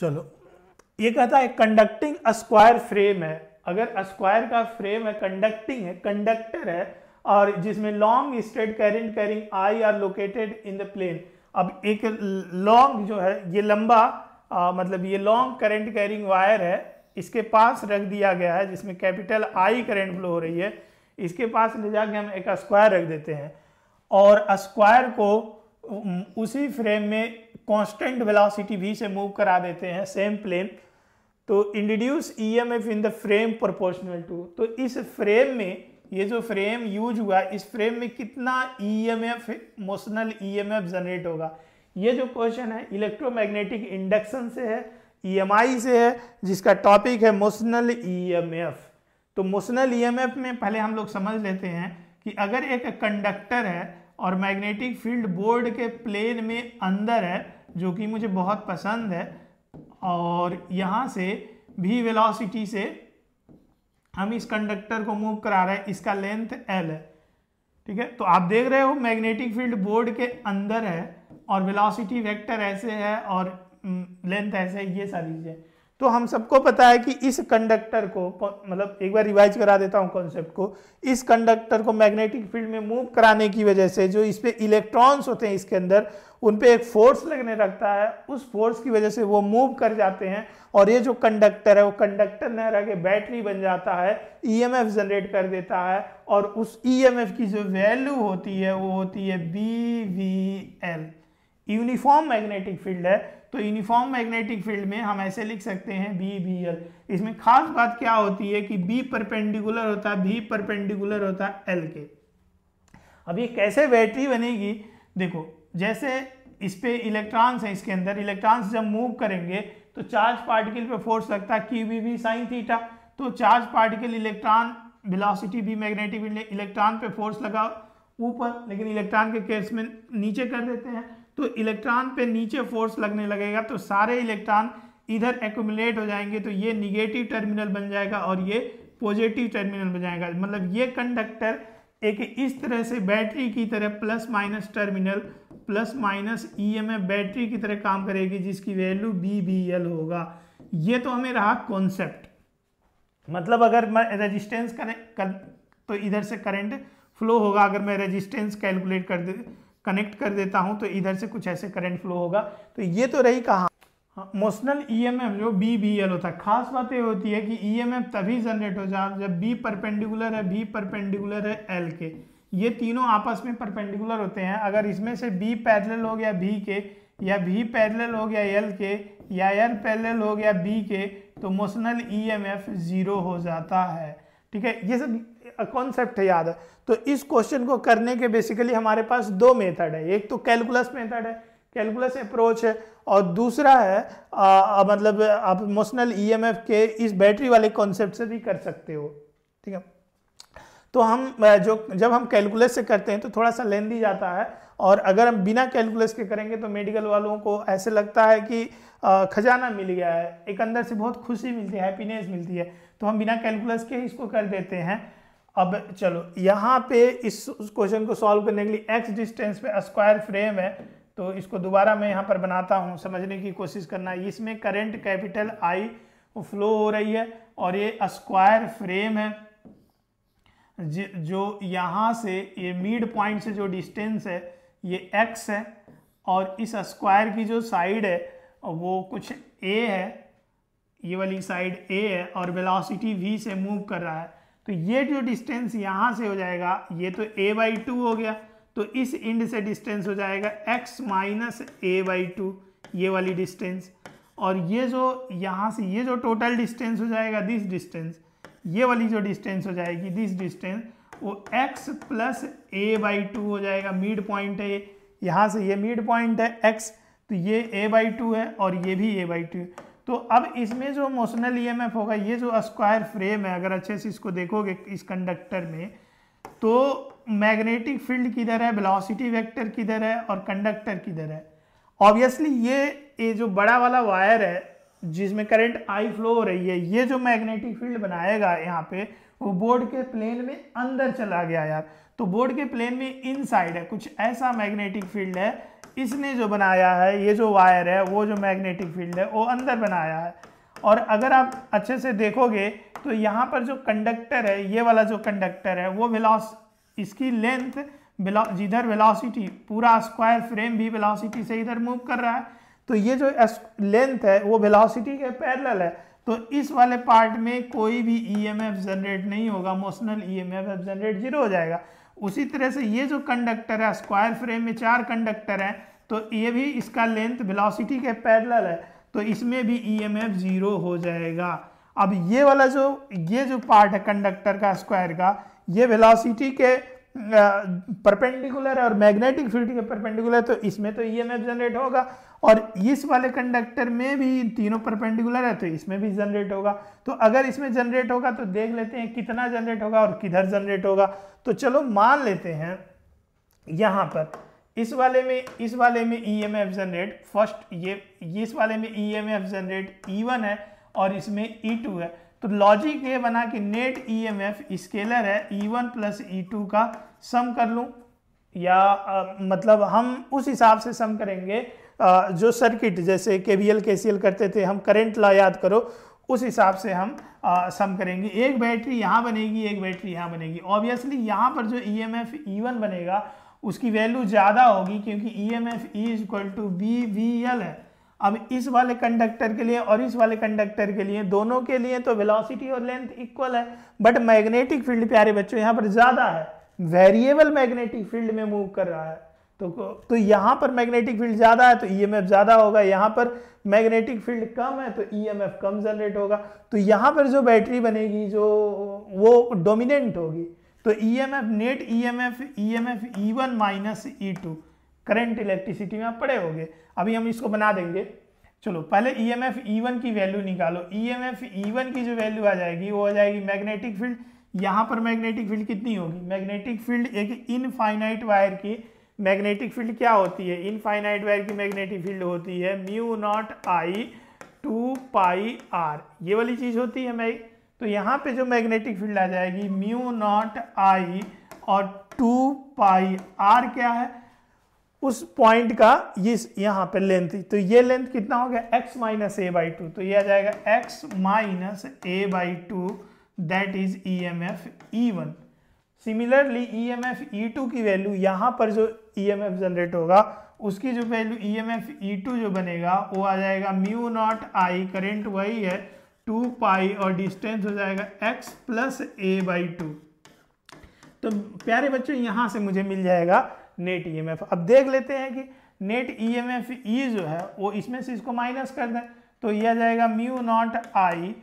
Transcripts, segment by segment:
चलो ये कहता है कंडक्टिंग स्क्वायर फ्रेम है अगर स्क्वायर का फ्रेम है कंडक्टिंग है कंडक्टर है और जिसमें लॉन्ग स्ट्रेट करेंट कैरिंग आई are located in the plane अब एक लॉन्ग जो है ये लंबा आ, मतलब ये लॉन्ग करंट कैरिंग वायर है इसके पास रख दिया गया है जिसमें कैपिटल आई करंट फ्लो हो रही है इसके पास ले जाके हम एक स्क्वायर रख देते हैं और स्क्वायर को उसी फ्रेम में कांस्टेंट वेलोसिटी भी से मूव करा देते हैं सेम प्लेन तो introduce EMF in the frame proportional to तो इस फ्रेम में ये जो फ्रेम यूज हुआ इस फ्रेम में कितना ईएमएफ मोशनल ईएमएफ जनरेट होगा ये जो क्वेश्चन है इलेक्ट्रोमैग्नेटिक इंडक्शन से है ईएमआई से है जिसका टॉपिक है मोशनल ईएमएफ तो मोशनल ईएमएफ में पहले हम लोग समझ लेते हैं कि अगर एक कंडक्टर है और मैग्नेटिक फील्ड बोर्ड के प्लेन में अंदर है जो कि मुझे बहुत पसंद है और यहाँ से भी वेलोसिटी से हम इस कंडक्टर को मूव करा रहे हैं इसका लेंथ एल है ठीक है तो आप देख रहे हो मैग्नेटिक फील्ड बोर्ड के अंदर है और वेलोसिटी वेक्टर ऐसे है और लेंथ हम्म, ऐसे है ये सारी चीज़ें तो हम सबको पता है कि इस कंडक्टर को मतलब एक बार रिवाइज करा देता हूँ कॉन्सेप्ट को इस कंडक्टर को मैग्नेटिक फील्ड में मूव कराने की वजह से जो इस पर इलेक्ट्रॉन्स होते हैं इसके अंदर उन पर एक फोर्स लगने लगता है उस फोर्स की वजह से वो मूव कर जाते हैं और ये जो कंडक्टर है वो कंडक्टर न रह के बैटरी बन जाता है ईएमएफ e जनरेट कर देता है और उस ईएमएफ e की जो वैल्यू होती है वो होती है B V L uniform magnetic field है तो यूनिफॉर्म मैग्नेटिक फील्ड में हम ऐसे लिख सकते हैं बी बी एल इसमें खास बात क्या होती है कि बी परपेंडिकुलर होता है बी परपेंडिकुलर होता है एल के अब ये कैसे बैटरी बनेगी देखो जैसे इस पर इलेक्ट्रॉन्स हैं इसके अंदर इलेक्ट्रॉन्स जब मूव करेंगे तो चार्ज पार्टिकल पे फोर्स लगता है क्यू बी साइन थीटा तो चार्ज पार्टिकल इलेक्ट्रॉन वेलोसिटी भी मैग्नेटिक फील्ड इलेक्ट्रॉन पे फोर्स लगा ऊपर लेकिन इलेक्ट्रॉन के केस में नीचे कर देते हैं तो इलेक्ट्रॉन पे नीचे फोर्स लगने लगेगा तो सारे इलेक्ट्रॉन इधर एकोमुलेट हो जाएंगे तो ये निगेटिव टर्मिनल बन जाएगा और ये पॉजिटिव टर्मिनल बन जाएगा मतलब ये कंडक्टर एक इस तरह से बैटरी की तरह plus minus terminal plus minus EMF battery की तरह काम करेगी जिसकी वैल्यू बी बी एल होगा ये तो हमें रहा कॉन्सेप्ट मतलब अगर मैं रेजिस्टेंस करें कर, तो इधर से करंट फ्लो होगा अगर मैं रेजिस्टेंस कैलकुलेट कर दे कनेक्ट कर देता हूँ तो इधर से कुछ ऐसे करंट फ्लो होगा तो ये तो रही कहा मोशनल ईएमएफ जो बी बी एल होता है खास बात यह होती है कि ईएमएफ e तभी जनरेट हो जाए जब बी परपेंडिकुलर है बी परपेंडिकुलर है एल के ये तीनों आपस में परपेंडिकुलर होते हैं अगर इसमें से बी पैरेलल हो गया बी के या बी पैरेलल हो गया एल के या एल पैरेलल हो गया बी के तो मोशनल ईएमएफ जीरो हो जाता है ठीक है ये सब कॉन्सेप्ट है याद है तो इस क्वेश्चन को करने के बेसिकली हमारे पास दो मेथड है एक तो कैलकुलस मेथड है कैलकुलस अप्रोच है और दूसरा है आ, आ, मतलब आप इमोशनल ईएमएफ e के इस बैटरी वाले कॉन्सेप्ट से भी कर सकते हो ठीक है तो हम जो जब हम कैलकुलस से करते हैं तो थोड़ा सा लेंदी जाता है और अगर हम बिना कैलकुलस के करेंगे तो मेडिकल वालों को ऐसे लगता है कि खजाना मिल गया है एक अंदर से बहुत खुशी मिलती है हैप्पीनेस मिलती है तो हम बिना कैलकुलस के इसको कर देते हैं अब चलो यहाँ पे इस क्वेश्चन को सॉल्व करने के लिए एक्स डिस्टेंस पे स्क्वायर फ्रेम है तो इसको दोबारा मैं यहाँ पर बनाता हूँ समझने की कोशिश करना इसमें करंट कैपिटल आई फ्लो हो रही है और ये स्क्वायर फ्रेम है जो यहाँ से ये मिड पॉइंट से जो डिस्टेंस है ये एक्स है और इस स्क्वायर की जो साइड है वो कुछ ए है ये वाली साइड ए है और वेलोसिटी वी से मूव कर रहा है तो ये जो डिस्टेंस यहाँ से हो जाएगा ये तो ए बाई टू हो गया तो इस इंड से डिस्टेंस हो जाएगा X minus A by two ये वाली डिस्टेंस और ये जो यहाँ से ये जो टोटल डिस्टेंस हो जाएगा दिस डिस्टेंस ये वाली जो डिस्टेंस हो जाएगी दिस डिस्टेंस वो x plus A by two हो जाएगा मिड पॉइंट है ये यहाँ से ये मिड पॉइंट है x तो ये a बाई टू है और ये भी a बाई टू है तो अब इसमें जो मोशनल ईएमएफ e होगा ये जो स्क्वायर फ्रेम है अगर अच्छे से इसको देखोगे इस कंडक्टर में तो मैग्नेटिक फील्ड किधर है वेलोसिटी वेक्टर किधर है और कंडक्टर किधर है ऑब्वियसली ये ये जो बड़ा वाला वायर है जिसमें करंट आई फ्लो हो रही है ये जो मैग्नेटिक फील्ड बनाएगा यहाँ पे वो बोर्ड के प्लेन में अंदर चला गया यार तो बोर्ड के प्लेन में इनसाइड है कुछ ऐसा मैग्नेटिक फील्ड है इसने जो बनाया है ये जो वायर है वो जो मैग्नेटिक फील्ड है वो अंदर बनाया है और अगर आप अच्छे से देखोगे तो यहाँ पर जो कंडक्टर है ये वाला जो कंडक्टर है वो विलॉस इसकी लेंथ जिधर वेलोसिटी पूरा स्क्वायर फ्रेम भी वेलोसिटी से इधर मूव कर रहा है तो ये जो लेंथ है वो वेलोसिटी के पैरेलल है तो इस वाले पार्ट में कोई भी ईएमएफ e जनरेट नहीं होगा मोशनल ईएमएफ जनरेट जीरो हो जाएगा उसी तरह से ये जो कंडक्टर है स्क्वायर फ्रेम में चार कंडक्टर हैं तो ये भी इसका लेंथ वेलोसिटी के पैरेलल है तो इसमें भी ईएमएफ e ज़ीरो हो जाएगा अब ये वाला जो ये जो पार्ट है कंडक्टर का स्क्वायर का ये वेलोसिटी के परपेंडिकुलर और मैग्नेटिक फील्ड के परपेंडिकुलर तो इसमें तो ईएमएफ e जनरेट होगा और इस वाले कंडक्टर में भी तीनों परपेंडिकुलर है तो इसमें भी जनरेट होगा तो अगर इसमें जनरेट होगा तो देख लेते हैं कितना जनरेट होगा और किधर जनरेट होगा तो चलो मान लेते हैं यहाँ पर इस वाले में इस वाले में E M F generate first ये इस वाले में E M F generate E one है और इसमें ई e टू है तो लॉजिक ये बना कि net E M F scalar है E one plus E two का सम कर लूँ या आ, मतलब हम उस हिसाब से सम करेंगे आ, जो सर्किट जैसे के वी एल के सी एल करते थे हम करेंट लॉ याद करो उस हिसाब से हम आ, सम करेंगे एक बैटरी यहाँ बनेगी एक बैटरी यहाँ बनेगी ऑब्वियसली यहाँ पर जो E M F E one बनेगा उसकी वैल्यू ज़्यादा होगी क्योंकि E M F E is equal to B V L है अब इस वाले कंडक्टर के लिए और इस वाले कंडक्टर के लिए दोनों के लिए तो वेलोसिटी और लेंथ इक्वल है बट मैग्नेटिक फील्ड प्यारे बच्चों यहाँ पर ज़्यादा है वेरिएबल मैग्नेटिक फील्ड में मूव कर रहा है तो तो यहाँ पर मैग्नेटिक फील्ड ज़्यादा है तो एफ e ज़्यादा होगा यहाँ पर मैग्नेटिक फील्ड कम है तो एफ e कम जनरेट होगा तो यहाँ पर जो बैटरी बनेगी जो वो डोमिनेंट होगी तो E M F net E M F E M F E one minus E two current electricity में आप पड़े होंगे अभी हम इसको बना देंगे चलो पहले E M F E one की वैल्यू निकालो E M F E one की जो वैल्यू आ जाएगी वो आ जाएगी मैग्नेटिक फील्ड यहाँ पर मैग्नेटिक फील्ड कितनी होगी मैग्नेटिक फील्ड एक इनफाइनाइट वायर की मैग्नेटिक फील्ड क्या होती है इनफाइनाइट वायर की मैग्नेटिक फील्ड होती है mu naught I two pi R ये वाली चीज़ होती है मैं तो यहाँ पे जो मैग्नेटिक फील्ड आ जाएगी म्यू नॉट आई और टू पाई आर क्या है उस पॉइंट का ये यहाँ पे लेंथ तो ये लेंथ कितना हो गया X minus A by two तो ये आ जाएगा X minus A by two that is E M F E one similarly E M F E two की वैल्यू यहाँ पर जो ई एम एफ जनरेट होगा उसकी जो value E M F E two जो बनेगा वो आ जाएगा म्यू नॉट आई करेंट वही है टू पाई और डिस्टेंस हो जाएगा X plus A by two तो प्यारे बच्चों यहाँ से मुझे मिल जाएगा नेट एफ e अब देख लेते हैं कि net F e E e जो है वो इसमें से इसको माइनस कर दें तो यह जाएगा म्यू नॉट आई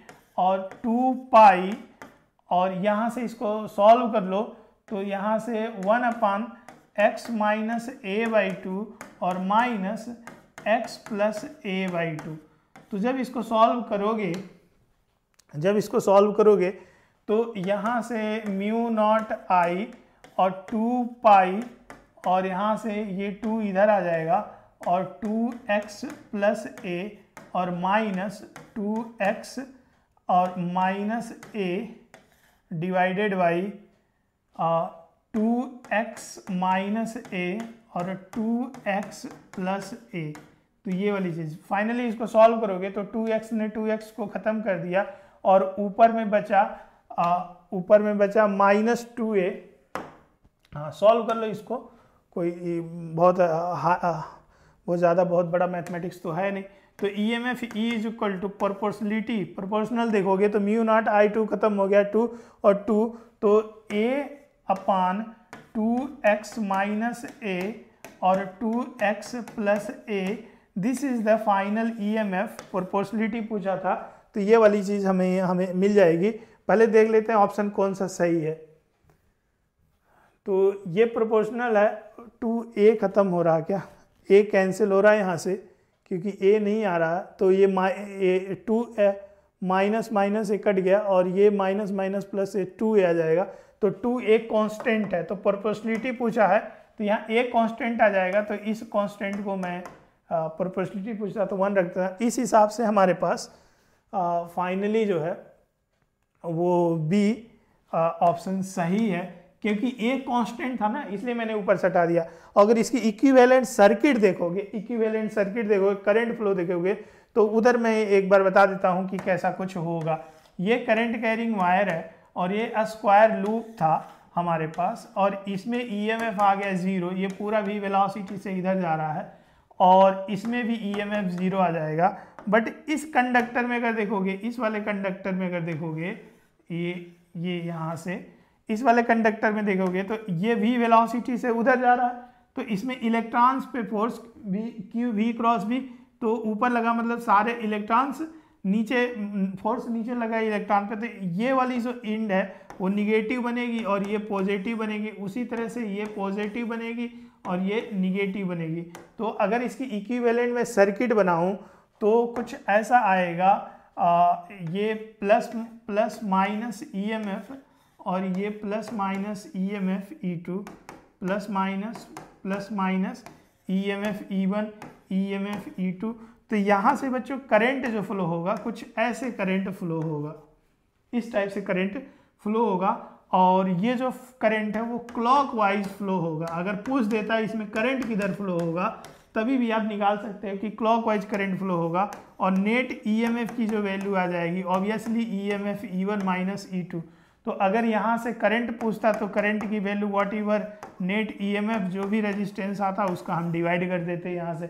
और टू पाई और यहाँ से इसको सॉल्व कर लो तो यहाँ से one upon X minus A by two और minus X plus A by two तो जब इसको सॉल्व करोगे जब इसको सॉल्व करोगे तो यहाँ से म्यू नॉट आई और टू पाई और यहाँ से ये टू इधर आ जाएगा और टू एक्स प्लस ए और माइनस टू एक्स और minus A divided by two X minus A और टू एक्स प्लस ए तो ये वाली चीज़ फाइनली इसको सॉल्व करोगे तो टू एक्स ने टू एक्स को ख़त्म कर दिया और ऊपर में बचा ऊपर में बचा माइनस टू ए सॉल्व कर लो इसको कोई बहुत बहुत ज़्यादा बहुत बड़ा मैथमेटिक्स तो है नहीं तो E M F E is equal to proportionality proportional देखोगे तो म्यू नॉट आई टू खत्म हो गया टू और टू तो A upon two X minus A और two X plus A this is the final E M F proportionality पूछा था तो ये वाली चीज़ हमें हमें मिल जाएगी पहले देख लेते हैं ऑप्शन कौन सा सही है तो ये प्रोपोर्शनल है टू ए ख़त्म हो रहा क्या ए कैंसिल हो रहा है यहाँ से क्योंकि ए नहीं आ रहा तो ये मा two A minus minus A cut गया और ये minus minus plus A two A आ जाएगा तो टू ए कॉन्स्टेंट है तो प्रोपोर्शनलिटी पूछा है तो यहाँ ए कॉन्स्टेंट आ जाएगा तो इस कॉन्स्टेंट को मैं प्रोपोर्शनलिटी पूछता तो वन रखता इस हिसाब से हमारे पास फाइनली जो है वो बी ऑप्शन सही है क्योंकि एक कांस्टेंट था ना इसलिए मैंने ऊपर सटा दिया अगर इसकी इक्विवेलेंट सर्किट देखोगे इक्विवेलेंट सर्किट देखोगे करंट फ्लो देखोगे तो उधर मैं एक बार बता देता हूँ कि कैसा कुछ होगा ये करंट कैरिंग वायर है और ये स्क्वायर लूप था हमारे पास और इसमें ईएमएफ e आ गया ज़ीरो ये पूरा वी वेलोसिटी से इधर जा रहा है और इसमें भी ई e ज़ीरो आ जाएगा बट इस कंडक्टर में अगर देखोगे इस वाले कंडक्टर में अगर देखोगे ये ये यहाँ से इस वाले कंडक्टर में देखोगे तो ये भी वेलोसिटी से उधर जा रहा है तो इसमें इलेक्ट्रॉन्स पे फोर्स भी क्यू वी क्रॉस भी तो ऊपर लगा मतलब सारे इलेक्ट्रॉन्स नीचे फोर्स नीचे लगा इलेक्ट्रॉन पे तो ये वाली जो इंड है वो निगेटिव बनेगी और ये पॉजिटिव बनेगी उसी तरह से ये पॉजिटिव बनेगी और ये निगेटिव बनेगी तो अगर इसकी इक्वी में सर्किट बनाऊँ तो कुछ ऐसा आएगा आ, ये plus plus minus E M F और ये plus minus E M F E two plus minus plus minus E M F E one E M F E two तो यहाँ से बच्चों करंट जो फ्लो होगा कुछ ऐसे करंट फ्लो होगा इस टाइप से करंट फ्लो होगा और ये जो करंट है वो क्लॉकवाइज फ्लो होगा अगर पूछ देता है इसमें करंट किधर फ्लो होगा तभी भी आप निकाल सकते हो कि क्लॉक वाइज करेंट फ्लो होगा और नेट ई e की जो वैल्यू आ जाएगी obviously E M F E one minus E two तो अगर यहाँ से करंट पूछता तो करंट की value whatever net EMF जो भी रेजिस्टेंस आता उसका हम डिवाइड कर देते हैं यहाँ से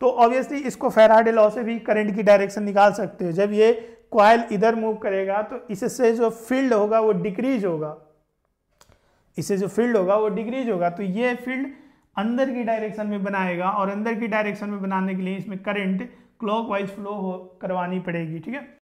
तो ऑब्वियसली इसको फेराडे लॉ से भी करंट की डायरेक्शन निकाल सकते हो जब ये क्वाइल इधर मूव करेगा तो इससे जो फील्ड होगा वो डिक्रीज होगा इससे जो फील्ड होगा वो डिक्रीज होगा तो ये फील्ड अंदर की डायरेक्शन में बनाएगा और अंदर की डायरेक्शन में बनाने के लिए इसमें करंट क्लॉकवाइज फ्लो हो करवानी पड़ेगी ठीक है